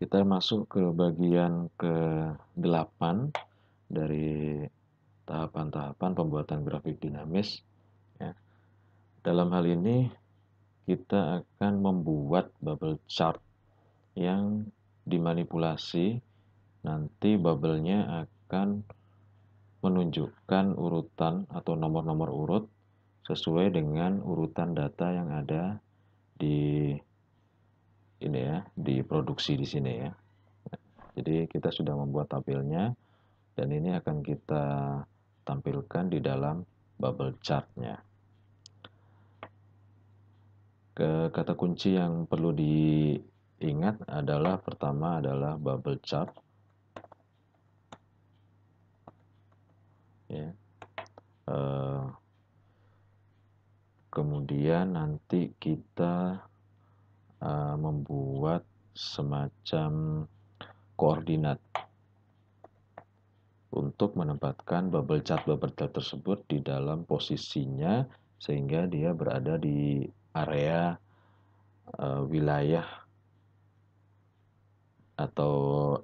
Kita masuk ke bagian ke-8 dari tahapan-tahapan pembuatan grafik dinamis. Ya. Dalam hal ini, kita akan membuat bubble chart yang dimanipulasi. Nanti bubble-nya akan menunjukkan urutan atau nomor-nomor urut sesuai dengan urutan data yang ada di ini ya diproduksi di sini ya jadi kita sudah membuat tabelnya dan ini akan kita tampilkan di dalam bubble chartnya ke kata kunci yang perlu diingat adalah pertama adalah bubble chart ya eh, kemudian nanti kita Eh, membuat semacam koordinat untuk menempatkan bubble chart bubble chart tersebut di dalam posisinya sehingga dia berada di area uh, wilayah atau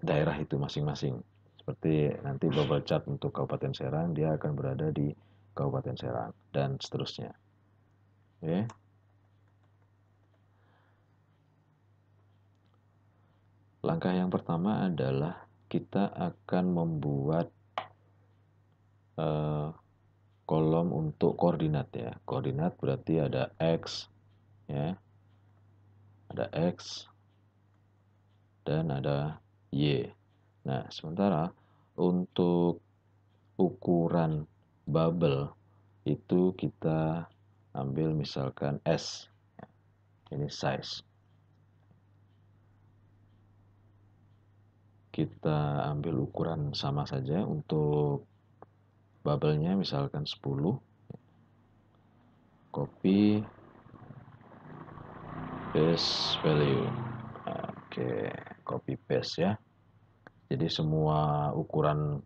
daerah itu masing-masing. Seperti nanti bubble chart untuk Kabupaten Serang dia akan berada di Kabupaten Serang dan seterusnya. Oke. Okay. Langkah yang pertama adalah kita akan membuat uh, kolom untuk koordinat ya. Koordinat berarti ada x ya. Ada x dan ada y. Nah, sementara untuk ukuran bubble itu kita ambil misalkan S. Ya. Ini size. kita ambil ukuran sama saja untuk bubble-nya misalkan 10 copy paste value oke copy paste ya jadi semua ukuran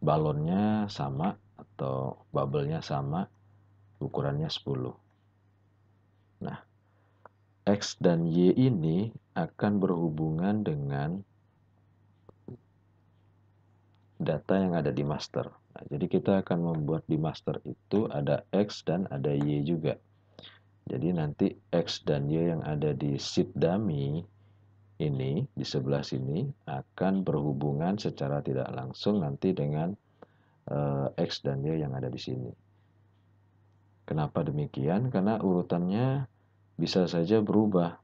balonnya sama atau bubble-nya sama ukurannya 10 nah X dan Y ini akan berhubungan dengan data yang ada di master. Nah, jadi kita akan membuat di master itu ada X dan ada Y juga. Jadi nanti X dan Y yang ada di sheet dummy ini, di sebelah sini, akan berhubungan secara tidak langsung nanti dengan uh, X dan Y yang ada di sini. Kenapa demikian? Karena urutannya bisa saja berubah.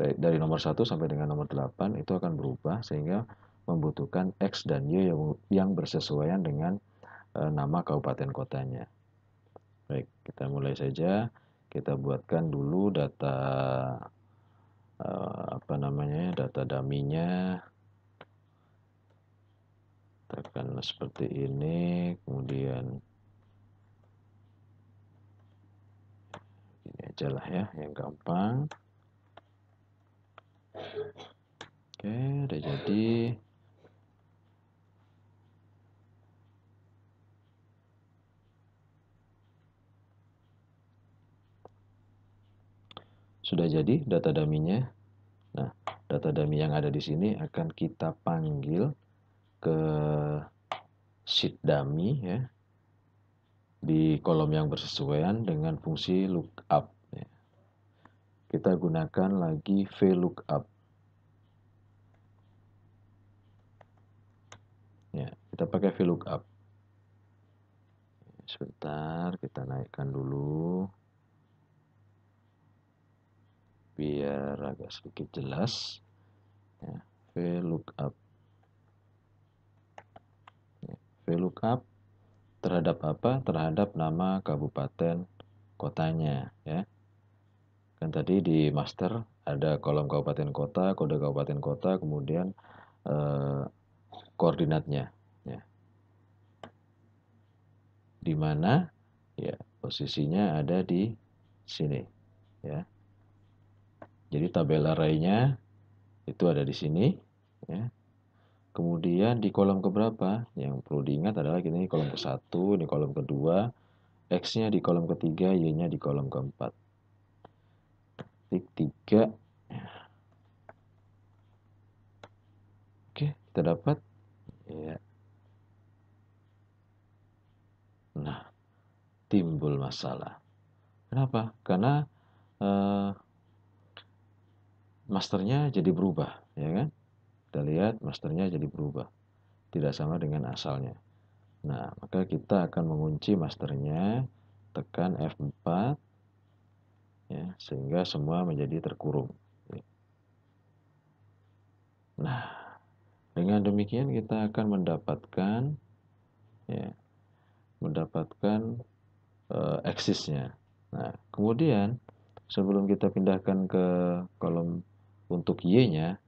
Dari nomor 1 sampai dengan nomor 8 itu akan berubah sehingga membutuhkan X dan Y yang bersesuaian dengan eh, nama kabupaten kotanya. Baik, kita mulai saja. Kita buatkan dulu data eh, apa namanya? Ya, data daminya. Tekan seperti ini, kemudian ini aja lah ya, yang gampang. Oke, udah jadi. Sudah jadi data daminya. Nah, data dummy yang ada di sini akan kita panggil ke sheet dummy ya di kolom yang bersesuaian dengan fungsi lookup. Ya. Kita gunakan lagi VLOOKUP. Ya, kita pakai VLOOKUP. Sebentar, kita naikkan dulu biar agak sedikit jelas ya, VLOOKUP ya, VLOOKUP terhadap apa? terhadap nama kabupaten kotanya ya kan tadi di master ada kolom kabupaten kota kode kabupaten kota kemudian eh, koordinatnya ya di mana ya posisinya ada di sini ya jadi tabel arraynya itu ada di sini. Ya. Kemudian di kolom keberapa? Yang perlu diingat adalah ini kolom ke-1, ini kolom ke kedua, X-nya di kolom ketiga, Y-nya di kolom keempat. Klik 3. Oke, kita dapat. Ya. Nah, timbul masalah. Kenapa? Karena Uh, masternya jadi berubah, ya kan? Kita lihat masternya jadi berubah, tidak sama dengan asalnya. Nah, maka kita akan mengunci masternya, tekan F4, ya, sehingga semua menjadi terkurung. Ya. Nah, dengan demikian kita akan mendapatkan, ya, mendapatkan uh, Nah, kemudian sebelum kita pindahkan ke kolom untuk Y-nya,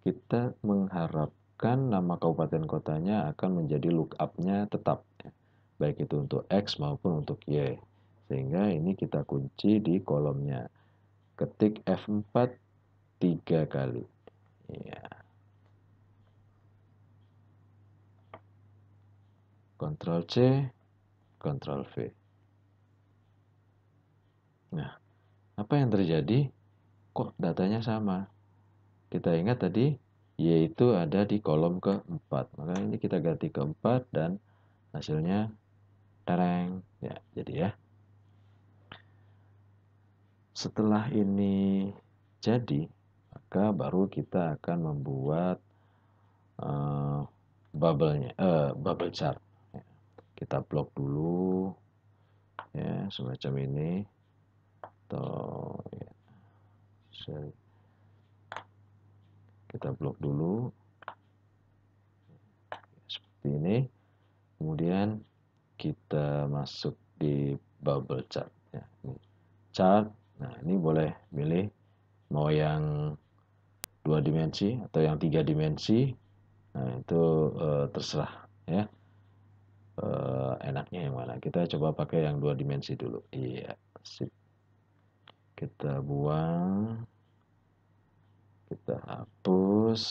kita mengharapkan nama kabupaten kotanya akan menjadi lookup-nya tetap, ya. baik itu untuk X maupun untuk Y. Sehingga ini kita kunci di kolomnya. Ketik F4 tiga kali. Ya. Ctrl C, Ctrl V. Nah, apa yang terjadi? kok datanya sama kita ingat tadi yaitu ada di kolom keempat maka ini kita ganti keempat dan hasilnya tereng ya jadi ya setelah ini jadi maka baru kita akan membuat uh, bubble-nya uh, bubble chart ya, kita blok dulu ya semacam ini atau kita blok dulu seperti ini kemudian kita masuk di bubble chart ya chart nah ini boleh milih mau yang dua dimensi atau yang tiga dimensi nah itu e, terserah ya E, enaknya yang mana kita coba pakai yang dua dimensi dulu iya sip kita buang kita hapus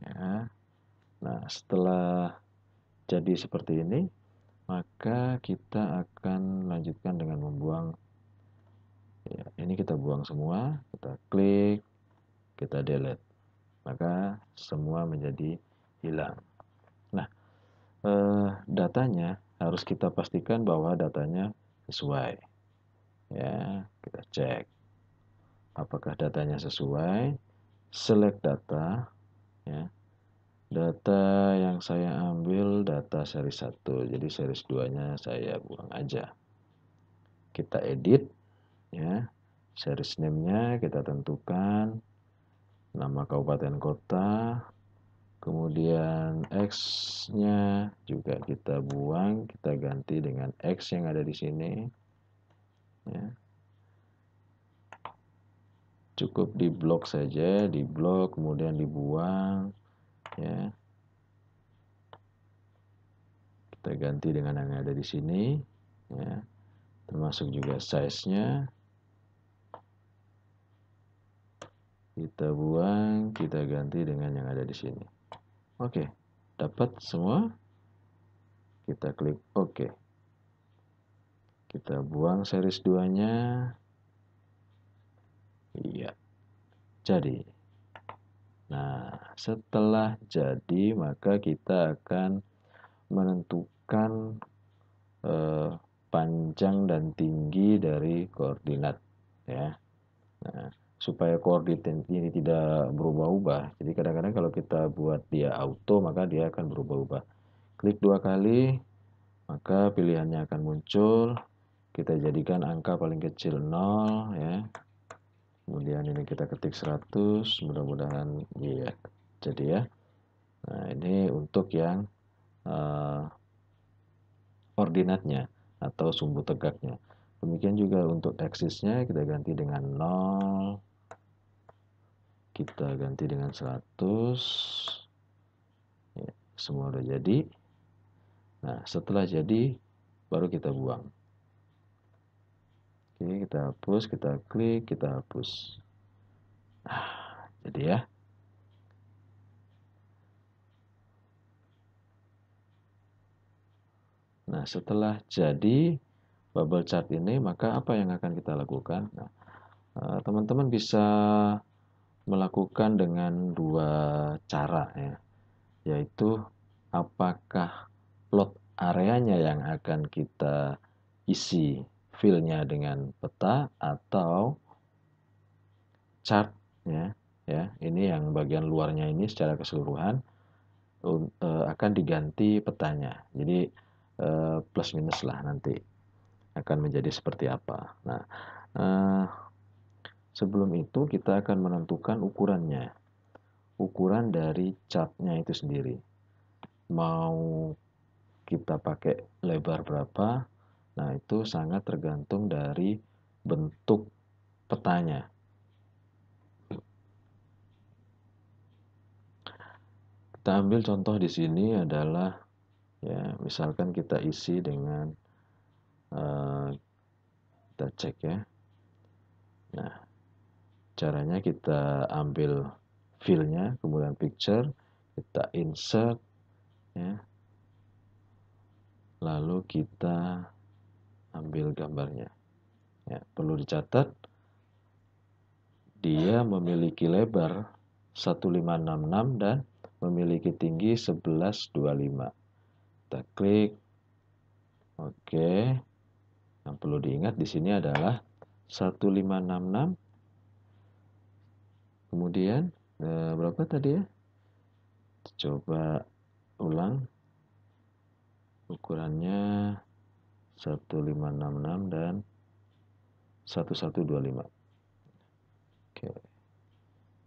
ya nah setelah jadi seperti ini maka kita akan lanjutkan dengan membuang ya, ini kita buang semua kita klik kita delete maka semua menjadi hilang nah eh, datanya harus kita pastikan bahwa datanya sesuai ya kita cek apakah datanya sesuai select data ya data yang saya ambil data seri 1 jadi seri 2 nya saya buang aja kita edit ya series name nya kita tentukan nama kabupaten kota kemudian X nya juga kita buang kita ganti dengan X yang ada di sini ya cukup di blok saja di blok kemudian dibuang ya kita ganti dengan yang ada di sini ya termasuk juga size nya kita buang kita ganti dengan yang ada di sini oke dapat semua kita klik oke kita buang series 2 nya Iya. Jadi. Nah, setelah jadi maka kita akan menentukan eh, panjang dan tinggi dari koordinat ya. Nah, supaya koordinat ini tidak berubah-ubah. Jadi kadang-kadang kalau kita buat dia auto maka dia akan berubah-ubah. Klik dua kali maka pilihannya akan muncul. Kita jadikan angka paling kecil 0 ya kemudian ini kita ketik 100 mudah-mudahan iya jadi ya nah ini untuk yang uh, eh, koordinatnya atau sumbu tegaknya demikian juga untuk eksisnya kita ganti dengan 0 kita ganti dengan 100 ya, semua udah jadi nah setelah jadi baru kita buang Oke, kita hapus, kita klik, kita hapus. Nah, jadi ya. Nah, setelah jadi bubble chart ini, maka apa yang akan kita lakukan? Nah, eh, teman-teman bisa melakukan dengan dua cara ya, yaitu apakah plot areanya yang akan kita isi filenya dengan peta atau chart ya ya ini yang bagian luarnya ini secara keseluruhan eh, akan diganti petanya jadi eh, plus minus lah nanti akan menjadi seperti apa nah eh, sebelum itu kita akan menentukan ukurannya ukuran dari chartnya itu sendiri mau kita pakai lebar berapa Nah, itu sangat tergantung dari bentuk petanya. Kita ambil contoh di sini adalah ya, misalkan kita isi dengan uh, kita cek ya. Nah, caranya kita ambil filenya, kemudian picture, kita insert ya. Lalu kita ambil gambarnya. Ya, perlu dicatat, dia memiliki lebar 1566 dan memiliki tinggi 1125. Kita klik. Oke. Yang perlu diingat di sini adalah 1566. Kemudian eh, berapa tadi ya? Coba ulang ukurannya 1566 dan 1125. Oke.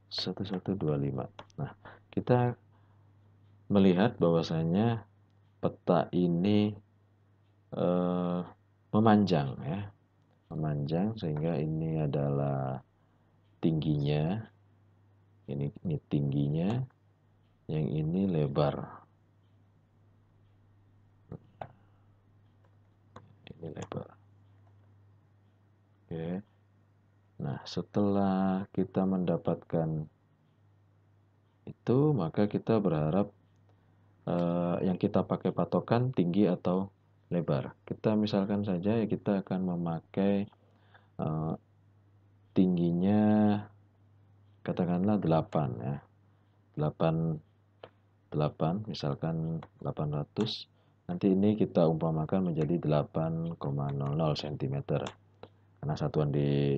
1125. Nah, kita melihat bahwasanya peta ini eh, memanjang ya. Memanjang sehingga ini adalah tingginya. Ini ini tingginya, yang ini lebar. ini label oke nah setelah kita mendapatkan itu maka kita berharap uh, yang kita pakai patokan tinggi atau lebar kita misalkan saja ya kita akan memakai uh, tingginya katakanlah 8 ya 8 8 misalkan 800 Nanti ini kita umpamakan menjadi 8,00 cm. Karena satuan di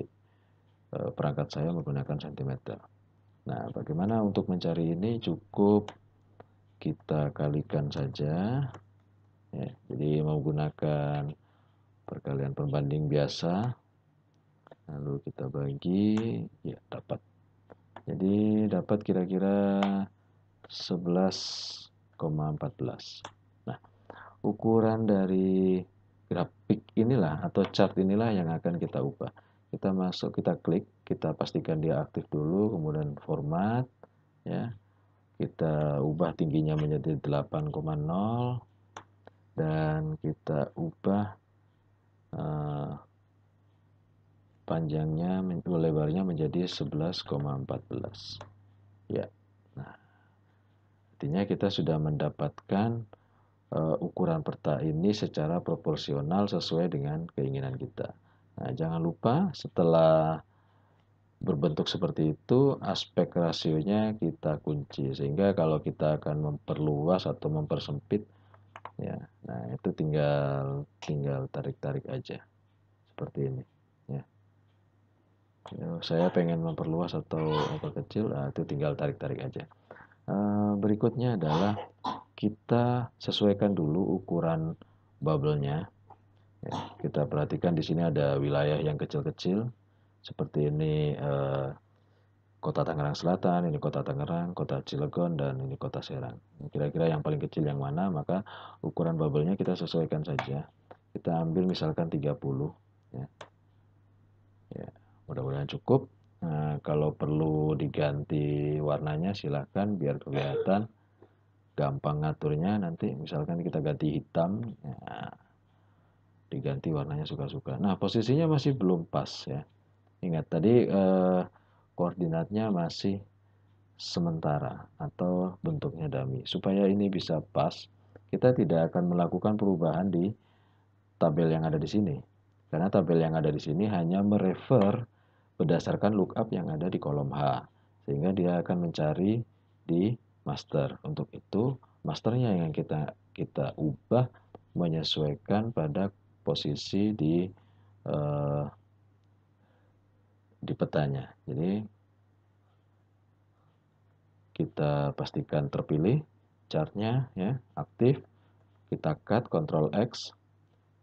e, perangkat saya menggunakan cm. Nah, bagaimana untuk mencari ini cukup kita kalikan saja. Ya, jadi menggunakan perkalian pembanding biasa. Lalu kita bagi, ya dapat. Jadi dapat kira-kira 11,14 ukuran dari grafik inilah atau chart inilah yang akan kita ubah kita masuk kita klik kita pastikan dia aktif dulu kemudian format ya kita ubah tingginya menjadi 8,0 dan kita ubah uh, panjangnya lebarnya menjadi 11,14 ya nah artinya kita sudah mendapatkan uh, ukuran peta ini secara proporsional sesuai dengan keinginan kita. Nah, jangan lupa setelah berbentuk seperti itu aspek rasionya kita kunci sehingga kalau kita akan memperluas atau mempersempit ya nah itu tinggal tinggal tarik-tarik aja seperti ini ya saya pengen memperluas atau memperkecil nah, itu tinggal tarik-tarik aja eh, berikutnya adalah kita sesuaikan dulu ukuran bubble-nya. Ya, kita perhatikan di sini ada wilayah yang kecil-kecil seperti ini eh, kota Tangerang Selatan, ini kota Tangerang, kota Cilegon dan ini kota Serang. Kira-kira yang paling kecil yang mana maka ukuran bubble-nya kita sesuaikan saja. Kita ambil misalkan 30 ya. Ya, mudah-mudahan cukup. Nah, kalau perlu diganti warnanya silahkan biar kelihatan gampang ngaturnya nanti misalkan kita ganti hitam ya, diganti warnanya suka-suka nah posisinya masih belum pas ya ingat tadi eh, koordinatnya masih sementara atau bentuknya dummy supaya ini bisa pas kita tidak akan melakukan perubahan di tabel yang ada di sini karena tabel yang ada di sini hanya merefer berdasarkan lookup yang ada di kolom H sehingga dia akan mencari di master. Untuk itu, masternya yang kita kita ubah menyesuaikan pada posisi di eh, di petanya. Jadi kita pastikan terpilih chartnya ya aktif kita cut Ctrl X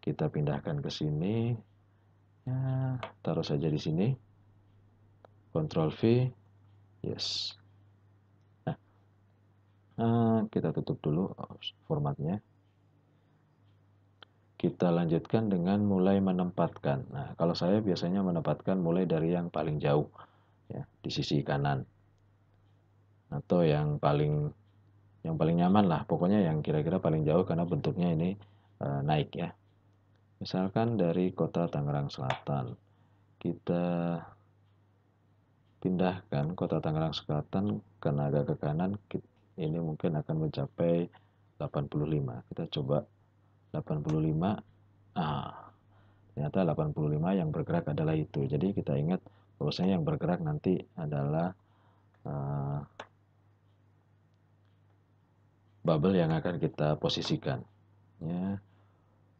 kita pindahkan ke sini ya, taruh saja di sini Ctrl V yes Eh, kita tutup dulu eh, formatnya. Kita lanjutkan dengan mulai menempatkan. Nah, kalau saya biasanya menempatkan mulai dari yang paling jauh, ya, di sisi kanan. Atau yang paling yang paling nyaman lah, pokoknya yang kira-kira paling jauh karena bentuknya ini e, naik ya. Misalkan dari kota Tangerang Selatan, kita pindahkan kota Tangerang Selatan ke naga ke kanan ini mungkin akan mencapai 85 kita coba 85 ah ternyata 85 yang bergerak adalah itu jadi kita ingat bahwasanya yang bergerak nanti adalah uh, bubble yang akan kita posisikan ya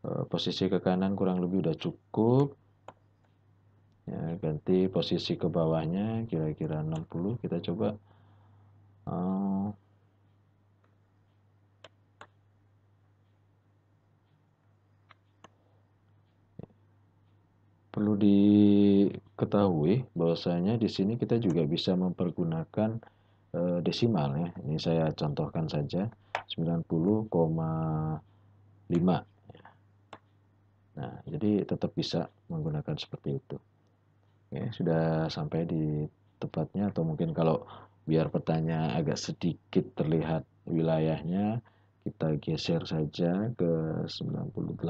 eh, posisi ke kanan kurang lebih udah cukup ya ganti posisi ke bawahnya kira-kira 60 kita coba uh, perlu diketahui bahwasanya di sini kita juga bisa mempergunakan e, desimal ya. Ini saya contohkan saja 90,5. Nah, jadi tetap bisa menggunakan seperti itu. Oke, sudah sampai di tempatnya atau mungkin kalau biar petanya agak sedikit terlihat wilayahnya, kita geser saja ke 98.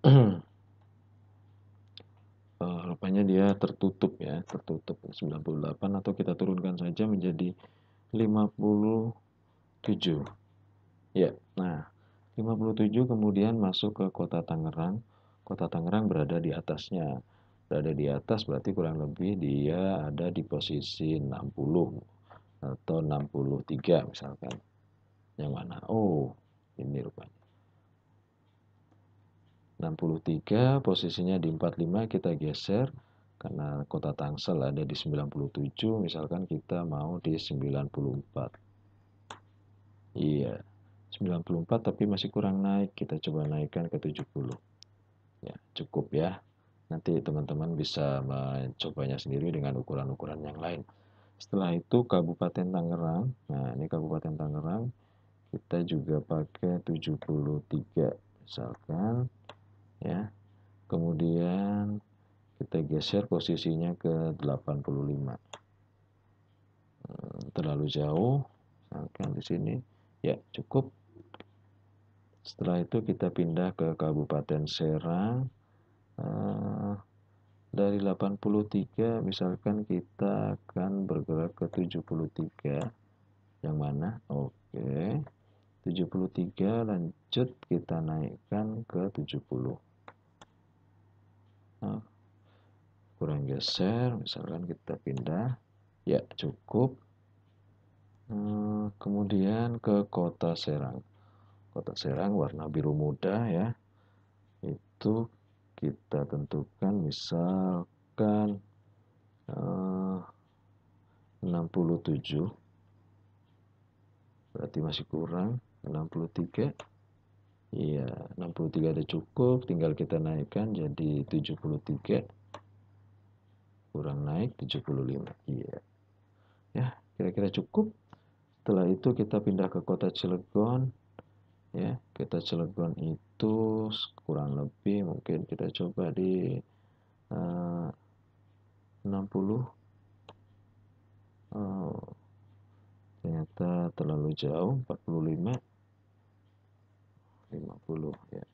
uh, rupanya dia tertutup ya tertutup 98 atau kita turunkan saja menjadi 57 ya nah 57 kemudian masuk ke kota Tangerang kota Tangerang berada di atasnya berada di atas berarti kurang lebih dia ada di posisi 60 atau 63 misalkan yang mana oh ini rupanya 63 posisinya di 45 kita geser karena kota Tangsel ada di 97 misalkan kita mau di 94 iya 94 tapi masih kurang naik kita coba naikkan ke 70 ya cukup ya nanti teman-teman bisa mencobanya sendiri dengan ukuran-ukuran yang lain setelah itu Kabupaten Tangerang nah ini Kabupaten Tangerang kita juga pakai 73 misalkan ya kemudian kita geser posisinya ke 85 hmm, terlalu jauh misalkan di sini ya cukup setelah itu kita pindah ke Kabupaten Serang ah, dari 83 misalkan kita akan bergerak ke 73 yang mana oke 73 lanjut kita naikkan ke 70 kurang geser misalkan kita pindah ya cukup kemudian ke kota Serang kota Serang warna biru muda ya itu kita tentukan misalkan eh, 67 berarti masih kurang 63 Iya, 63 ada cukup, tinggal kita naikkan jadi 73 kurang naik 75. Iya. Ya, kira-kira cukup. Setelah itu kita pindah ke kota Cilegon. Ya, kita Cilegon itu kurang lebih mungkin kita coba di eh, uh, 60 oh, ternyata terlalu jauh 45 50 ya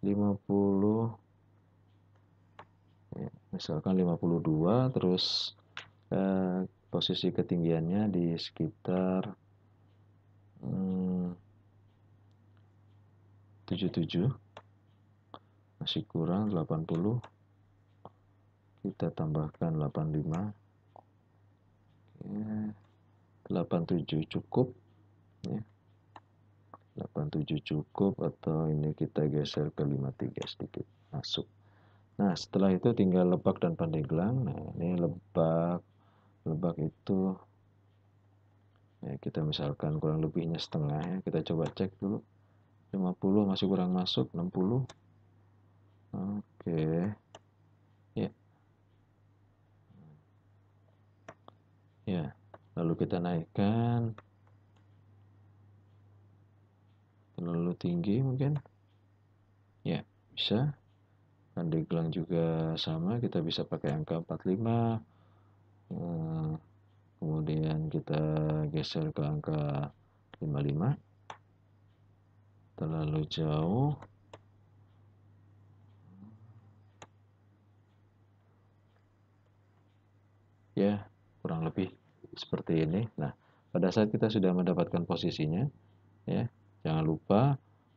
50 ya, misalkan 52 terus eh, posisi ketinggiannya di sekitar hmm, 77 masih kurang 80 kita tambahkan 85 ya, 87 cukup ya 87 cukup atau ini kita geser ke 53 sedikit masuk nah setelah itu tinggal lebak dan pandeglang nah ini lebak lebak itu ya kita misalkan kurang lebihnya setengah ya kita coba cek dulu 50 masih kurang masuk 60 oke okay. ya ya lalu kita naikkan terlalu tinggi mungkin ya bisa gelang juga sama kita bisa pakai angka 45 eh, kemudian kita geser ke angka 55 terlalu jauh ya kurang lebih seperti ini nah pada saat kita sudah mendapatkan posisinya ya Jangan lupa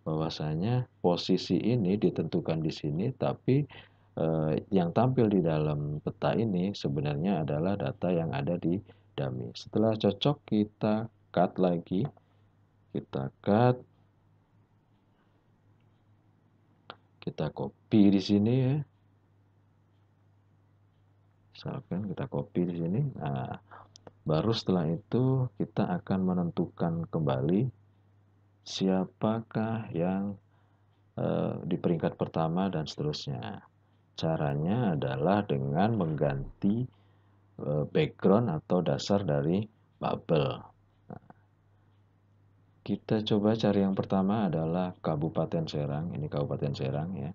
bahwasanya posisi ini ditentukan di sini, tapi eh, yang tampil di dalam peta ini sebenarnya adalah data yang ada di dummy. Setelah cocok, kita cut lagi. Kita cut. Kita copy di sini ya. Misalkan kita copy di sini. Nah, baru setelah itu kita akan menentukan kembali siapakah yang uh, di peringkat pertama dan seterusnya. Caranya adalah dengan mengganti uh, background atau dasar dari bubble. Nah, kita coba cari yang pertama adalah Kabupaten Serang. Ini Kabupaten Serang ya.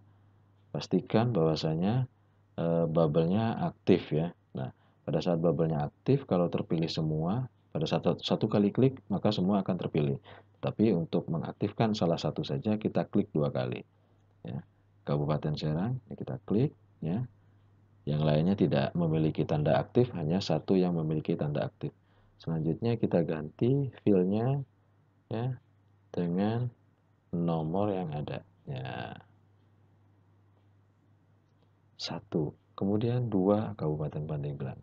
Pastikan bahwasanya uh, bubble-nya aktif ya. Nah, pada saat bubble-nya aktif kalau terpilih semua pada satu, satu kali klik maka semua akan terpilih tapi untuk mengaktifkan salah satu saja kita klik dua kali. Ya. Kabupaten Serang ya, kita klik ya. Yang lainnya tidak memiliki tanda aktif, hanya satu yang memiliki tanda aktif. Selanjutnya kita ganti filenya ya dengan nomor yang ada. Ya. Satu, kemudian dua Kabupaten Pandeglang.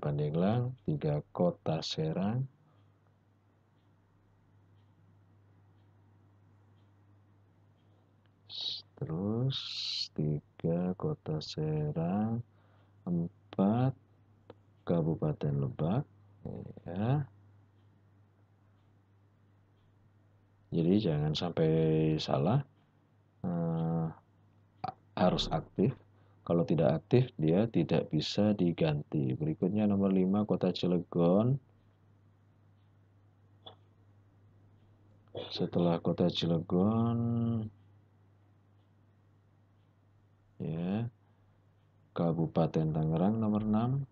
Pandeglang, tiga Kota Serang, terus tiga Kota Serang empat Kabupaten Lebak ya jadi jangan sampai salah uh, harus aktif kalau tidak aktif, dia tidak bisa diganti. Berikutnya nomor 5, Kota Cilegon. Setelah Kota Cilegon, ya, Kabupaten Tangerang nomor 6.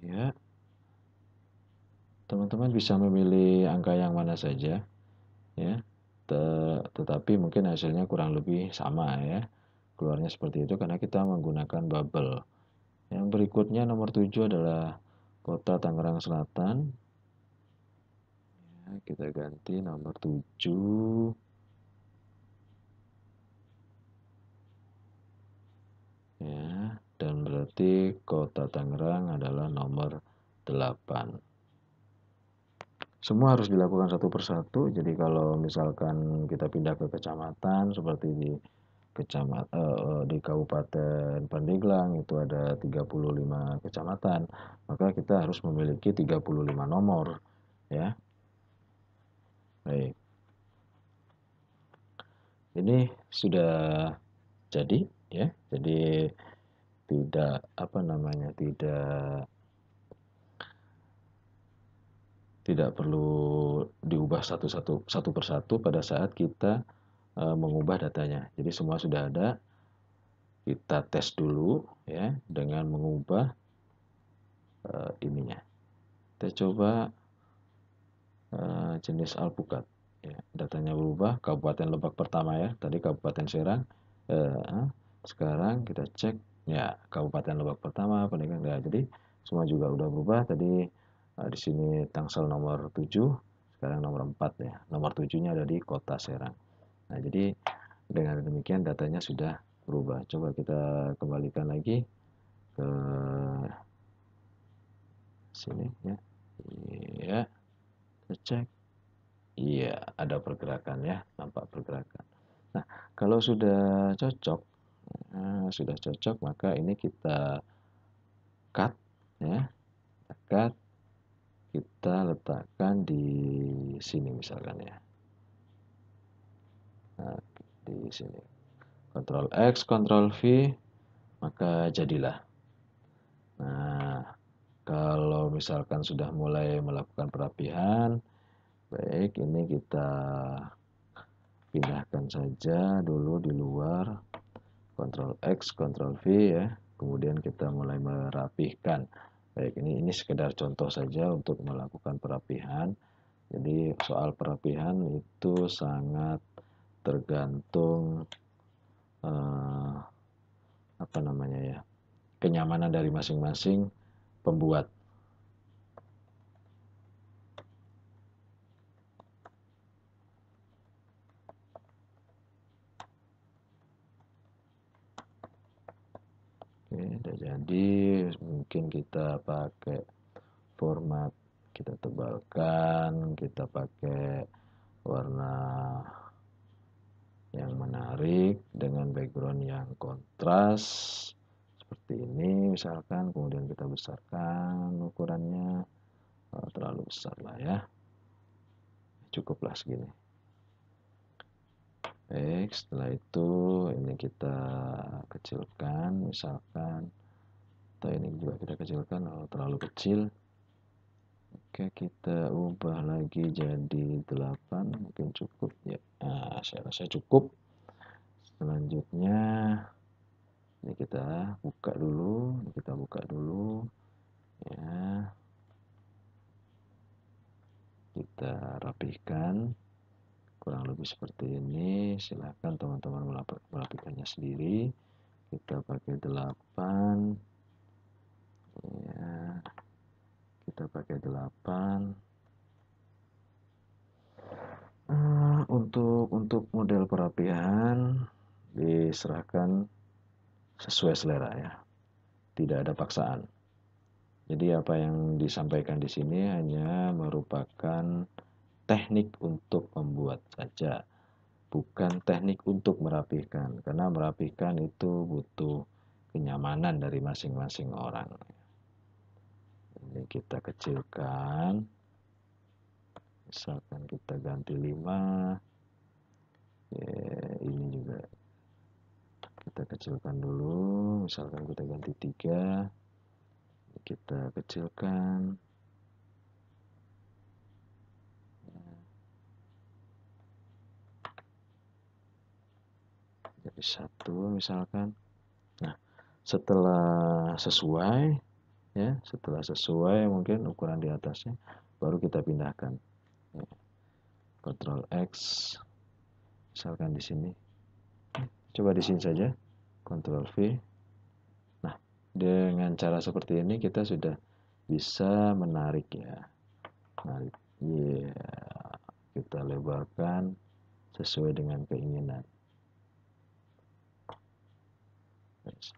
Yeah teman-teman bisa memilih angka yang mana saja ya tetapi mungkin hasilnya kurang lebih sama ya keluarnya seperti itu karena kita menggunakan bubble yang berikutnya nomor 7 adalah kota Tangerang Selatan ya, kita ganti nomor 7 ya dan berarti kota Tangerang adalah nomor 8 semua harus dilakukan satu persatu. Jadi kalau misalkan kita pindah ke kecamatan seperti di kecamatan uh, eh, eh, di Kabupaten Pandeglang itu ada 35 kecamatan, maka kita harus memiliki 35 nomor ya. Baik. Ini sudah jadi ya. Jadi tidak apa namanya? tidak tidak perlu diubah satu-satu satu persatu pada saat kita e, mengubah datanya. Jadi semua sudah ada. Kita tes dulu ya dengan mengubah e, ininya. Kita coba e, jenis alpukat. Ya, datanya berubah. Kabupaten Lebak pertama ya. Tadi Kabupaten Serang. E, e sekarang kita cek ya Kabupaten Lebak pertama. Pendekan. Ya, jadi semua juga udah berubah. Tadi Nah, di sini Tangsel nomor 7, sekarang nomor 4 ya. Nomor 7-nya ada di Kota Serang. Nah, jadi dengan demikian datanya sudah berubah. Coba kita kembalikan lagi ke sini ya. Iya. Cek. Iya, ada pergerakan ya, nampak pergerakan. Nah, kalau sudah cocok, eh, sudah cocok maka ini kita cut ya. Kita cut kita letakkan di sini misalkan ya nah, di sini Ctrl X Ctrl V maka jadilah nah kalau misalkan sudah mulai melakukan perapihan baik ini kita pindahkan saja dulu di luar Ctrl X, Ctrl V ya. Kemudian kita mulai merapihkan. Baik, ini ini sekedar contoh saja untuk melakukan perapihan. Jadi soal perapihan itu sangat tergantung eh, apa namanya ya kenyamanan dari masing-masing pembuat jadi mungkin kita pakai format kita tebalkan kita pakai warna yang menarik dengan background yang kontras seperti ini misalkan kemudian kita besarkan ukurannya oh, terlalu besar lah ya cukuplah segini baik setelah itu ini kita kecilkan misalkan kita ini juga kita kecilkan kalau oh, terlalu kecil oke kita ubah lagi jadi 8 mungkin cukup ya nah, saya rasa cukup selanjutnya ini kita buka dulu ini kita buka dulu ya kita rapihkan kurang lebih seperti ini silahkan teman-teman melapikannya sendiri kita pakai 8 ya kita pakai 8 uh, eh, untuk untuk model perapian diserahkan sesuai selera ya tidak ada paksaan jadi apa yang disampaikan di sini hanya merupakan teknik untuk membuat saja bukan teknik untuk merapikan karena merapikan itu butuh kenyamanan dari masing-masing orang ini kita kecilkan misalkan kita ganti 5 ya, ini juga kita kecilkan dulu misalkan kita ganti 3 kita kecilkan jadi satu misalkan nah setelah sesuai ya setelah sesuai mungkin ukuran di atasnya baru kita pindahkan ya. Ctrl X misalkan di sini coba di sini saja Ctrl V nah dengan cara seperti ini kita sudah bisa menarik ya menarik yeah. kita lebarkan sesuai dengan keinginan Thanks.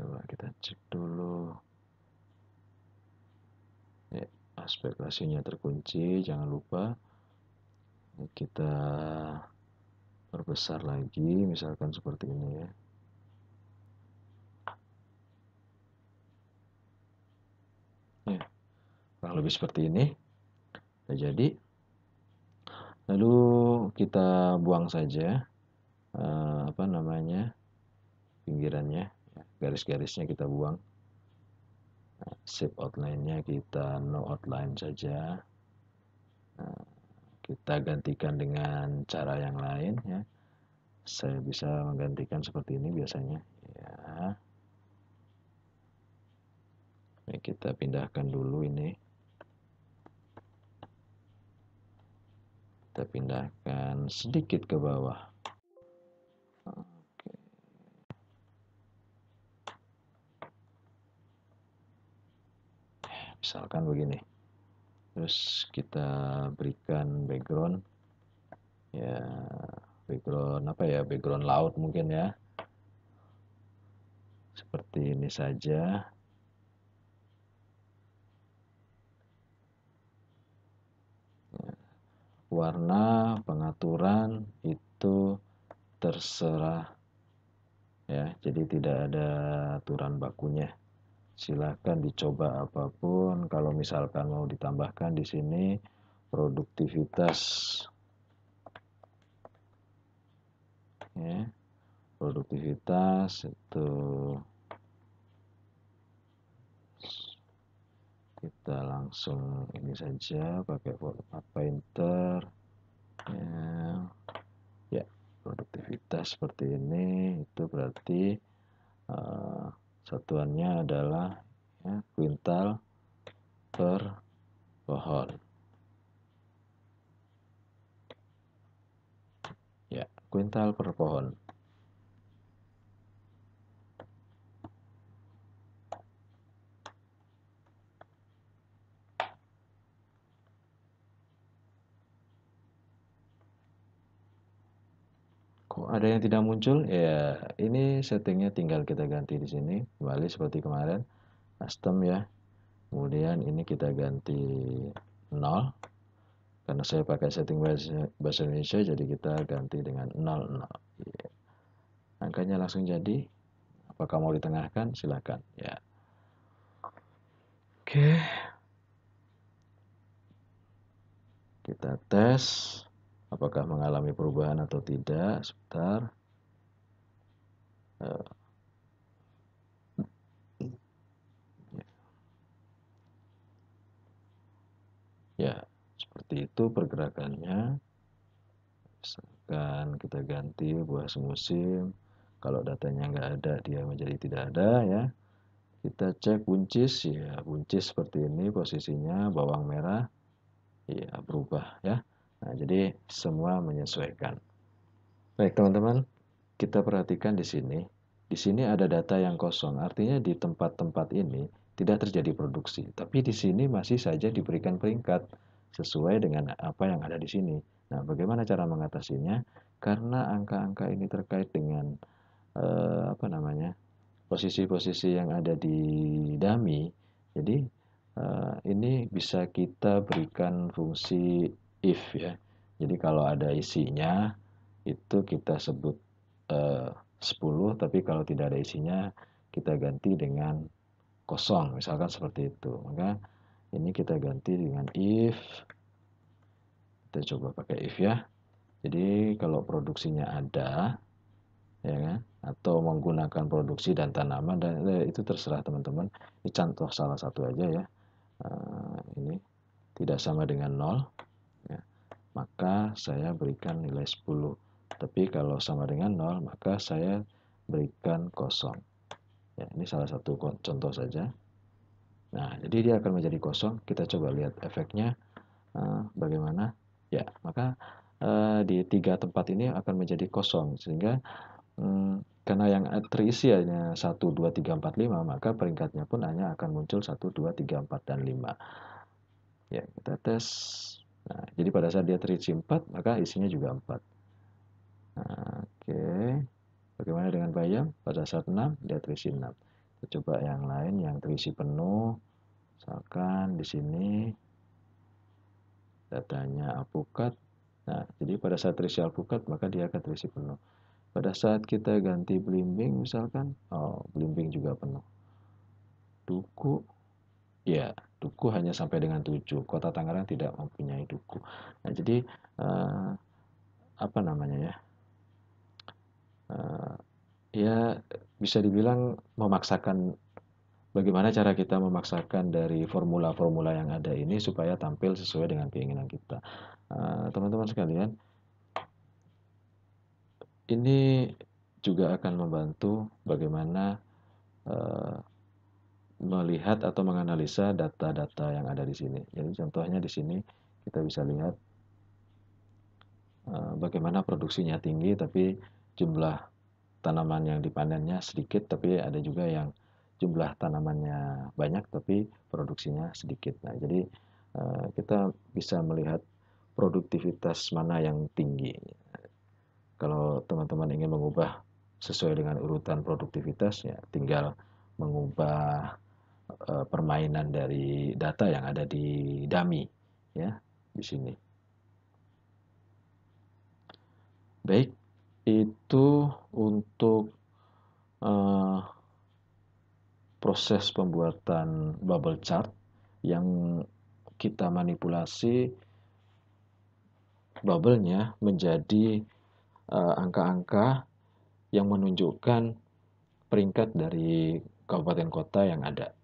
coba kita cek dulu ya, aspek rasionya terkunci jangan lupa ya, kita perbesar lagi misalkan seperti ini ya, ya kurang lebih seperti ini nah, jadi lalu kita buang saja eh, apa namanya pinggirannya garis-garisnya kita buang nah, shape outline-nya kita no outline saja nah, kita gantikan dengan cara yang lain ya saya bisa menggantikan seperti ini biasanya ya ini kita pindahkan dulu ini kita pindahkan sedikit ke bawah misalkan begini terus kita berikan background ya background apa ya background laut mungkin ya seperti ini saja warna pengaturan itu terserah ya jadi tidak ada aturan bakunya silahkan dicoba apapun kalau misalkan mau ditambahkan di sini produktivitas ya produktivitas itu kita langsung ini saja pakai format painter ya, ya produktivitas seperti ini itu berarti uh, satuannya adalah ya, kuintal per pohon. Ya, kuintal per pohon. Kok ada yang tidak muncul? Ya, ini settingnya tinggal kita ganti di sini. Kembali seperti kemarin. Custom ya. Kemudian ini kita ganti nol Karena saya pakai setting bahasa, Indonesia, jadi kita ganti dengan nol nol iya. Angkanya langsung jadi. Apakah mau ditengahkan? Silahkan. Ya. Oke. Kita tes apakah mengalami perubahan atau tidak sebentar eh. ya. ya seperti itu pergerakannya misalkan kita ganti buah semusim kalau datanya nggak ada dia menjadi tidak ada ya kita cek buncis ya buncis seperti ini posisinya bawang merah ya berubah ya Nah, jadi semua menyesuaikan. Baik, teman-teman, kita perhatikan di sini. Di sini ada data yang kosong, artinya di tempat-tempat ini tidak terjadi produksi. Tapi di sini masih saja diberikan peringkat sesuai dengan apa yang ada di sini. Nah, bagaimana cara mengatasinya? Karena angka-angka ini terkait dengan eh, apa namanya? posisi-posisi yang ada di dami Jadi, eh, ini bisa kita berikan fungsi if ya. Jadi kalau ada isinya itu kita sebut eh, uh, 10 tapi kalau tidak ada isinya kita ganti dengan kosong misalkan seperti itu. Maka ini kita ganti dengan if kita coba pakai if ya. Jadi kalau produksinya ada ya kan atau menggunakan produksi dan tanaman dan ya, itu terserah teman-teman. Ini contoh salah satu aja ya. Uh, ini tidak sama dengan nol maka saya berikan nilai 10. Tapi kalau sama dengan 0, maka saya berikan kosong. Ya, ini salah satu contoh saja. Nah, jadi dia akan menjadi kosong. Kita coba lihat efeknya uh, bagaimana. Ya, maka uh, di tiga tempat ini akan menjadi kosong. Sehingga um, karena yang terisi hanya 1, 2, 3, 4, 5, maka peringkatnya pun hanya akan muncul 1, 2, 3, 4, dan 5. Ya, kita tes. Nah, jadi pada saat dia terisi 4, maka isinya juga 4. Nah, Oke. Okay. Bagaimana dengan bayam? Pada saat 6, dia terisi 6. Kita coba yang lain yang terisi penuh. Misalkan di sini datanya alpukat. Nah, jadi pada saat terisi alpukat, maka dia akan terisi penuh. Pada saat kita ganti belimbing misalkan, oh, belimbing juga penuh. Duku, ya, duku hanya sampai dengan tujuh. Kota Tangerang tidak mempunyai duku. Nah, jadi uh, apa namanya ya? uh, ya bisa dibilang memaksakan bagaimana cara kita memaksakan dari formula-formula yang ada ini supaya tampil sesuai dengan keinginan kita. Eh, teman-teman uh, sekalian, ini juga akan membantu bagaimana uh, melihat atau menganalisa data-data yang ada di sini. Jadi contohnya di sini kita bisa lihat eh, bagaimana produksinya tinggi tapi jumlah tanaman yang dipanennya sedikit tapi ada juga yang jumlah tanamannya banyak tapi produksinya sedikit. Nah, jadi eh, kita bisa melihat produktivitas mana yang tinggi. Kalau teman-teman ingin mengubah sesuai dengan urutan produktivitas ya tinggal mengubah Eh, permainan dari data yang ada di dummy ya di sini. Baik, itu untuk uh, proses pembuatan bubble chart yang kita manipulasi bubble-nya menjadi eh, angka-angka uh, yang menunjukkan peringkat dari kabupaten kota yang ada.